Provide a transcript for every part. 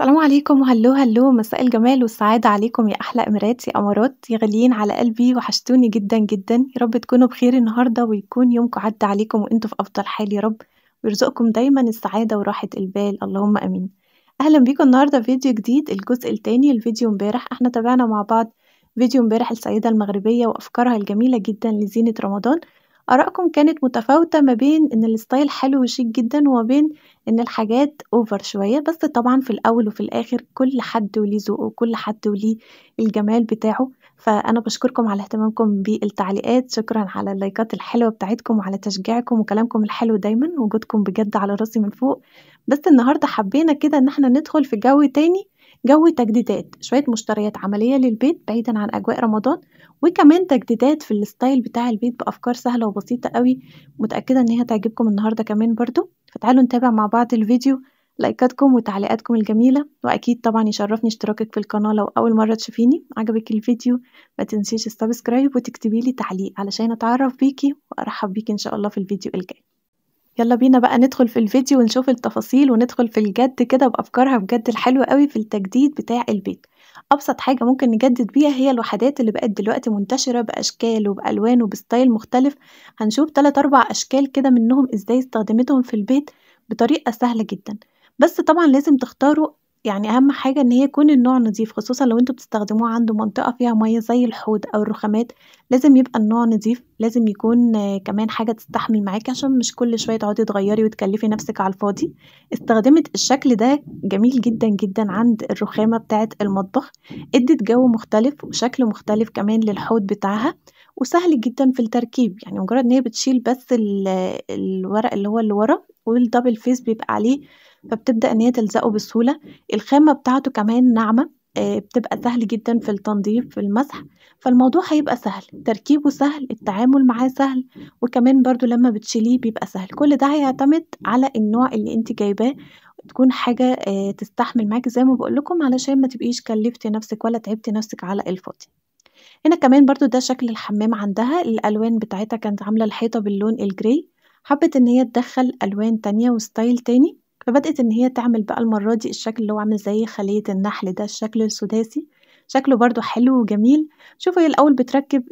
السلام عليكم وهلو هلو مساء الجمال والسعادة عليكم يا أحلى إمارات يا أمارات يا غاليين على قلبي وحشتوني جدا جدا يا رب تكونوا بخير النهاردة ويكون يومكم عدى عليكم وانتوا في أفضل حال يا رب ويرزقكم دايما السعادة وراحة البال اللهم أمين أهلا بيكم النهاردة فيديو جديد الجزء التاني الفيديو امبارح احنا تابعنا مع بعض فيديو امبارح السيدة المغربية وأفكارها الجميلة جدا لزينة رمضان آرائكم كانت متفاوتة ما بين إن الستايل حلو وشيك جدًا، وما بين إن الحاجات اوفر شوية، بس طبعًا في الأول وفي الآخر كل حد وليه ذوقه، وكل حد وليه الجمال بتاعه، فأنا بشكركم على اهتمامكم بالتعليقات، شكرًا على اللايكات الحلوة بتاعتكم، وعلى تشجيعكم وكلامكم الحلو دايمًا، وجودكم بجد على راسي من فوق، بس النهاردة حبينا كده إن احنا ندخل في جو تاني. جو تجديدات شوية مشتريات عملية للبيت بعيدا عن أجواء رمضان وكمان تجديدات في الستايل بتاع البيت بأفكار سهلة وبسيطة قوي متأكدة إن هي تعجبكم النهاردة كمان برضو فتعالوا نتابع مع بعض الفيديو لايكاتكم وتعليقاتكم الجميلة وأكيد طبعا يشرفني اشتراكك في القناة لو أول مرة تشوفيني عجبك الفيديو ما تنسيش السبسكرايب وتكتبيلي تعليق علشان أتعرف بيكي وأرحب بيكي إن شاء الله في الفيديو الجاي يلا بينا بقى ندخل في الفيديو ونشوف التفاصيل وندخل في الجد كده بأفكارها بجد الحلوة قوي في التجديد بتاع البيت أبسط حاجة ممكن نجدد بيها هي الوحدات اللي بقت دلوقتي منتشرة بأشكال وبألوان وبستايل مختلف هنشوف 3 أربع أشكال كده منهم إزاي استخدمتهم في البيت بطريقة سهلة جدا بس طبعا لازم تختاروا يعني أهم حاجة إن هي يكون النوع نضيف، خصوصًا لو انتوا بتستخدموه عند منطقة فيها مَيّة زي الحوض أو الرخامات، لازم يبقى النوع نضيف، لازم يكون كمان حاجة تستحمل معاكي عشان مش كل شوية تقعدي تغيري وتكلفي نفسِك على الفاضي، استخدمت الشكل ده جميل جدًا جدًا عند الرخامة بتاعة المطبخ، ادت جو مختلف وشكل مختلف كمان للحوض بتاعها، وسهل جدًا في التركيب، يعني مجرد إن هي بتشيل بس الورق اللي هو اللي ورا والدبل فيس بيبقى عليه فبتبدأ إن هي تلزقه بسهولة الخامة بتاعته كمان ناعمة آه، بتبقى سهل جدا في التنظيف في المسح فالموضوع هيبقى سهل تركيبه سهل التعامل معاه سهل وكمان برضو لما بتشيليه بيبقى سهل كل ده هيعتمد على النوع اللي انت جايباه تكون حاجة آه، تستحمل معاكي زي ما بقولكم علشان ما تبقيش كلفتي نفسك ولا تعبتي نفسك على الفاضي هنا كمان برضو ده شكل الحمام عندها الألوان بتاعتها كانت عاملة الحيطة باللون الجري حبت ان هي تدخل ألوان تانية وستايل تاني فبدأت إن هي تعمل بقى المرة دي الشكل اللي هو عامل زي خلية النحل ده الشكل السداسي شكله برضو حلو وجميل شوفوا هي الأول بتركب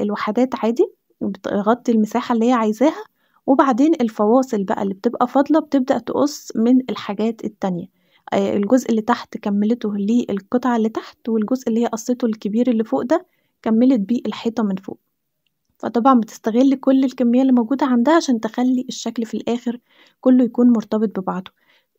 الوحدات عادي بتغطي المساحة اللي هي عايزاها وبعدين الفواصل بقى اللي بتبقى فاضلة بتبدأ تقص من الحاجات التانية آه، الجزء اللي تحت كملته للقطعة اللي تحت والجزء اللي هي قصته الكبير اللي فوق ده كملت بيه الحيطة من فوق فطبعا بتستغل كل الكمية اللي موجودة عندها عشان تخلي الشكل في الآخر كله يكون مرتبط ببعضه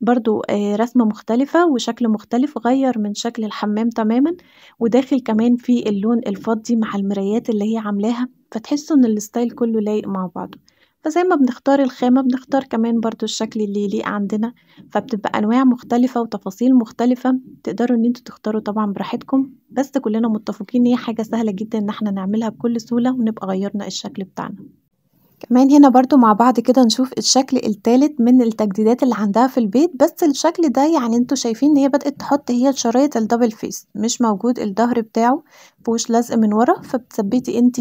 برضو آه، رسمة مختلفة وشكل مختلف غير من شكل الحمام تماما وداخل كمان في اللون الفضي مع المرايات اللي هي عاملاها فتحسوا ان الستايل كله لايق مع بعضه فزي ما بنختار الخامة بنختار كمان برضو الشكل اللي يليق عندنا فبتبقى أنواع مختلفة وتفاصيل مختلفة تقدروا إن انتوا تختاروا طبعا براحتكم بس كلنا متفقين إن هي حاجة سهلة جدا إن احنا نعملها بكل سهولة ونبقى غيرنا الشكل بتاعنا كمان هنا برضو مع بعض كده نشوف الشكل التالت من التجديدات اللي عندها في البيت بس الشكل ده يعني انتوا شايفين ان هي بدأت تحط هي شرايط الدبل فيس مش موجود الظهر بتاعه مفيهوش لزق من ورا فبتثبتي انت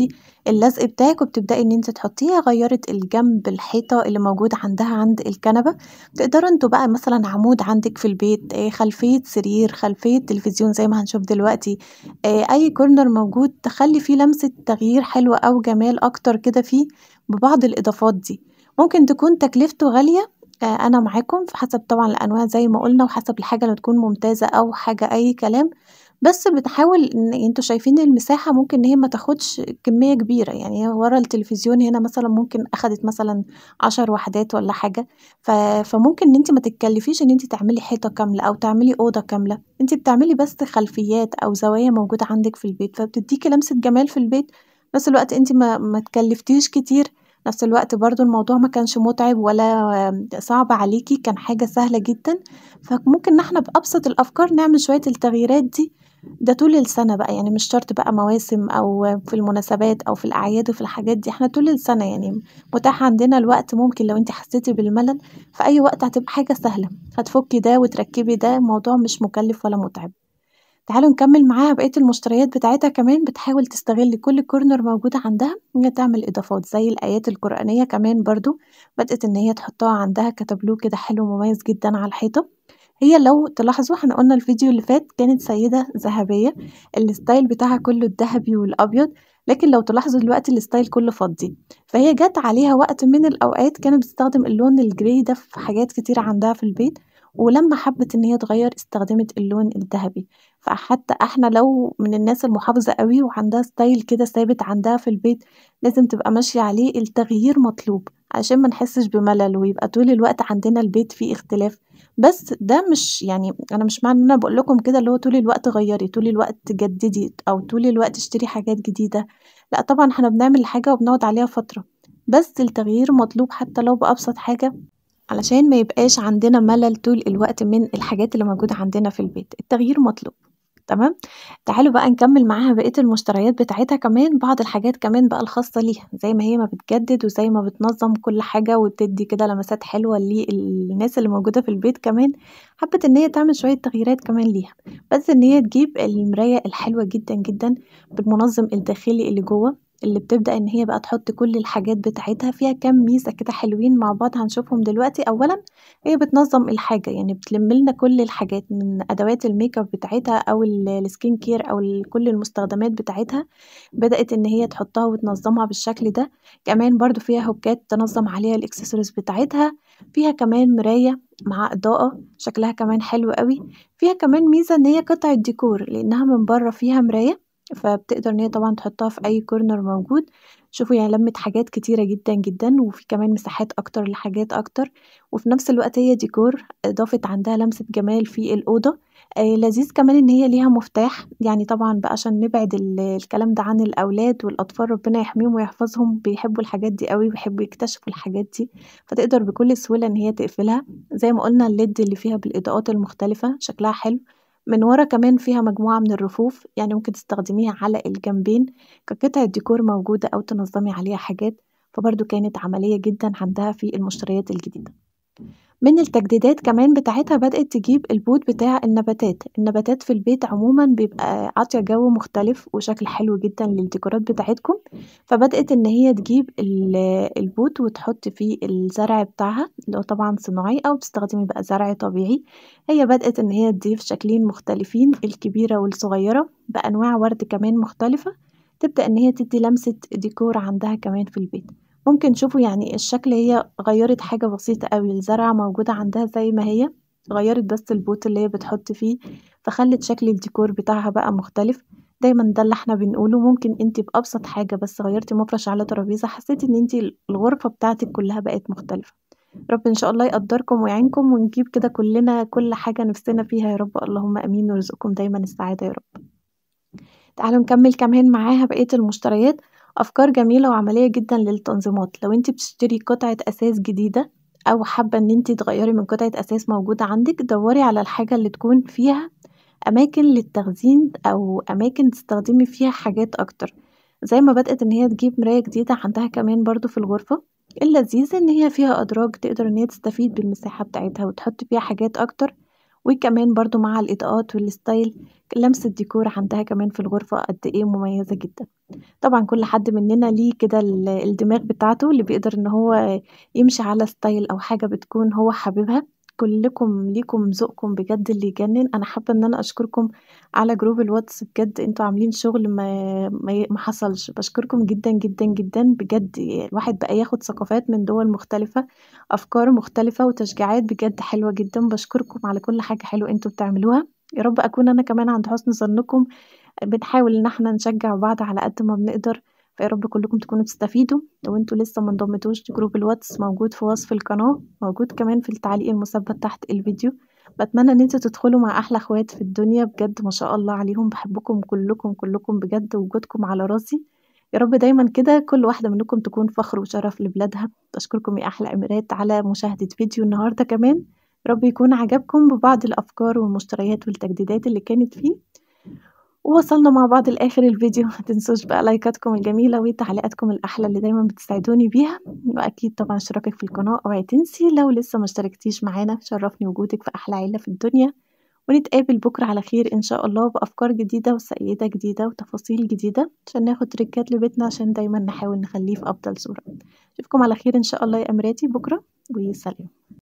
اللزق بتاعك وبتبدأي ان انت تحطيها غيرت الجنب الحيطة اللي موجود عندها عند الكنبة تقدروا انتوا بقى مثلا عمود عندك في البيت آه، خلفية سرير خلفية تلفزيون زي ما هنشوف دلوقتي آه، اي كورنر موجود تخلي فيه لمسة تغيير حلوة او جمال اكتر كده فيه ببعض الإضافات دي ممكن تكون تكلفته غالية آه أنا معاكم حسب طبعا الأنواع زي ما قلنا وحسب الحاجة اللي تكون ممتازة أو حاجة أي كلام بس بتحاول ان يعني انتوا شايفين المساحة ممكن ان هي ما تاخدش كمية كبيرة يعني ورا التلفزيون هنا مثلا ممكن اخدت مثلا عشر وحدات ولا حاجة ف... فممكن ان انت ما تتكلفيش ان انت تعملي حيطة كاملة او تعملي اوضة كاملة انت بتعملي بس خلفيات او زوايا موجودة عندك في البيت فبتديكي لمسة جمال في البيت نفس الوقت انت ما, ما تكلفتيش كتير نفس الوقت برضو الموضوع ما كانش متعب ولا صعب عليكي كان حاجة سهلة جدا فممكن ان احنا بأبسط الأفكار نعمل شوية التغييرات دي ده طول السنة بقى يعني مش شرط بقى مواسم أو في المناسبات أو في الأعياد وفي الحاجات دي احنا طول السنة يعني متاح عندنا الوقت ممكن لو انت حسيتي بالملل في أي وقت هتبقى حاجة سهلة هتفكي ده وتركبي ده الموضوع مش مكلف ولا متعب تعالوا نكمل معاها بقية المشتريات بتاعتها كمان بتحاول تستغل كل كورنر موجودة عندها إن هي تعمل إضافات زي الآيات القرآنية كمان برضو بدأت إن هي تحطها عندها كتابلو كده حلو مميز جدا على الحيطة هي لو تلاحظوا احنا قلنا الفيديو اللي فات كانت سيدة ذهبية الستايل بتاعها كله الذهبي والأبيض لكن لو تلاحظوا دلوقتي الستايل كله فضي فهي جت عليها وقت من الأوقات كانت بتستخدم اللون الجري ده في حاجات كتير عندها في البيت ولما حبت ان هي تغير استخدمت اللون الذهبي فحتى احنا لو من الناس المحافظة قوي وعندها ستايل كده ثابت عندها في البيت لازم تبقى ماشية عليه التغيير مطلوب عشان ما نحسش بملل ويبقى طول الوقت عندنا البيت فيه اختلاف بس ده مش يعني انا مش معنى ان انا بقول لكم كده اللي هو طول الوقت غيري طول الوقت جددي او طول الوقت اشتري حاجات جديدة لا طبعا احنا بنعمل حاجة وبنقعد عليها فترة بس التغيير مطلوب حتى لو بأبسط حاجة علشان ما يبقاش عندنا ملل طول الوقت من الحاجات اللي موجودة عندنا في البيت التغيير مطلوب تمام تعالوا بقى نكمل معاها بقية المشتريات بتاعتها كمان بعض الحاجات كمان بقى الخاصة ليها زي ما هي ما بتجدد وزي ما بتنظم كل حاجة وبتدي كده لمسات حلوة للناس اللي موجودة في البيت كمان حبت ان هي تعمل شوية تغييرات كمان ليها بس ان هي تجيب المراية الحلوة جدا جدا بالمنظم الداخلي اللي جوه اللي بتبدأ إن هي بقى تحط كل الحاجات بتاعتها فيها كام ميزة كده حلوين مع بعض هنشوفهم دلوقتي أولا هي بتنظم الحاجة يعني بتلم لنا كل الحاجات من أدوات الميك اب بتاعتها أو السكين كير أو كل المستخدمات بتاعتها بدأت إن هي تحطها وتنظمها بالشكل ده كمان برضو فيها هوكات تنظم عليها الإكسسوارز بتاعتها فيها كمان مراية مع إضاءة شكلها كمان حلو قوي فيها كمان ميزة إن هي قطعة ديكور لأنها من بره فيها مراية فبتقدر ان هي طبعا تحطها في اي كورنر موجود شوفوا يعني لمت حاجات كتيرة جدا جدا وفي كمان مساحات اكتر لحاجات اكتر وفي نفس الوقت هي ديكور اضافت عندها لمسة جمال في الأوضة آه لذيذ كمان ان هي ليها مفتاح يعني طبعا بقى عشان نبعد الكلام ده عن الاولاد والاطفال ربنا يحميهم ويحفظهم بيحبوا الحاجات دي قوي ويحبوا يكتشفوا الحاجات دي فتقدر بكل سهوله ان هي تقفلها زي ما قلنا الليد اللي فيها بالاضاءات المختلفه شكلها حلو من ورا كمان فيها مجموعة من الرفوف يعني ممكن تستخدميها على الجنبين كقطعة ديكور موجودة أو تنظمي عليها حاجات فبرضو كانت عملية جدا عندها في المشتريات الجديدة من التجديدات كمان بتاعتها بدأت تجيب البوت بتاع النباتات النباتات في البيت عموما بيبقى عطية جو مختلف وشكل حلو جدا للديكورات بتاعتكم فبدأت ان هي تجيب البوت وتحط فيه الزرع بتاعها اللي هو طبعا صناعي او بتستخدمي بقى زرع طبيعي هي بدأت ان هي تضيف شكلين مختلفين الكبيرة والصغيرة بأنواع ورد كمان مختلفة تبدأ ان هي تدي لمسة ديكور عندها كمان في البيت ممكن تشوفوا يعني الشكل هي غيّرت حاجة بسيطة أوي، الزرعة موجودة عندها زي ما هي، غيّرت بس البوت اللي هي بتحط فيه، فخلّت شكل الديكور بتاعها بقى مختلف، دايمًا ده اللي إحنا بنقوله، ممكن أنتِ بأبسط حاجة بس غيرتي مفرش على ترابيزة، حسّيتِ إن أنتِ الغرفة بتاعتِك كلّها بقت مختلفة، رب إن شاء الله يقدّركم ويعينكم ونجيب كده كلّنا كل حاجة نفسنا فيها يا رب، اللهم آمين، ويرزقكم دايمًا السعادة يا رب. تعالوا نكمّل كمان معاها بقية المشتريات. أفكار جميلة وعملية جدا للتنظيمات لو انت بتشتري قطعة اساس جديدة أو حابة ان انت تغيري من قطعة اساس موجودة عندك دوري على الحاجة اللي تكون فيها أماكن للتخزين أو أماكن تستخدمي فيها حاجات أكتر زي ما بدأت ان هي تجيب مراية جديدة عندها كمان برضو في الغرفة اللذيذ ان هي فيها أدراج تقدر ان هي تستفيد بالمساحة بتاعتها وتحط فيها حاجات أكتر وكمان برضو مع الإضاءات والستايل لمسة ديكور عندها كمان في الغرفة قد إيه مميزة جدا طبعا كل حد مننا ليه كده الدماغ بتاعته اللي بيقدر إن هو يمشي على ستايل أو حاجة بتكون هو حاببها كلكم ليكم ذوقكم بجد اللي يجنن انا حابه ان انا اشكركم على جروب الواتس بجد انتوا عاملين شغل ما ما حصلش بشكركم جدا جدا جدا بجد الواحد بقى ياخد ثقافات من دول مختلفه افكار مختلفه وتشجيعات بجد حلوه جدا بشكركم على كل حاجه حلوه انتوا بتعملوها يا رب اكون انا كمان عند حسن ظنكم بنحاول ان احنا نشجع بعض على قد ما بنقدر فيا رب كلكم تكونوا بتستفيدوا لو انتوا لسه ما انضمتوش جروب الواتس موجود في وصف القناه موجود كمان في التعليق المثبت تحت الفيديو بتمنى ان انتوا تدخلوا مع احلى اخوات في الدنيا بجد ما شاء الله عليهم بحبكم كلكم كلكم بجد وجودكم على راسي يا رب دايما كده كل واحدة منكم تكون فخر وشرف لبلادها بشكركم يا أحلى أميرات على مشاهدة فيديو النهاردة كمان رب يكون عجبكم ببعض الأفكار والمشتريات والتجديدات اللي كانت فيه ووصلنا مع بعض لآخر الفيديو ما تنسوش بقى لايكاتكم الجميلة وتعليقاتكم الأحلى اللي دايما بتساعدوني بيها وأكيد طبعا اشتراكك في القناة اوعي تنسي لو لسه ما اشتركتيش معانا شرفني وجودك في أحلى عيلة في الدنيا ونتقابل بكرة على خير إن شاء الله بأفكار جديدة وسيدة جديدة وتفاصيل جديدة عشان ناخد تريكات لبيتنا عشان دايما نحاول نخليه في أفضل صورة أشوفكم على خير إن شاء الله يا أمراتي بكرة وسلام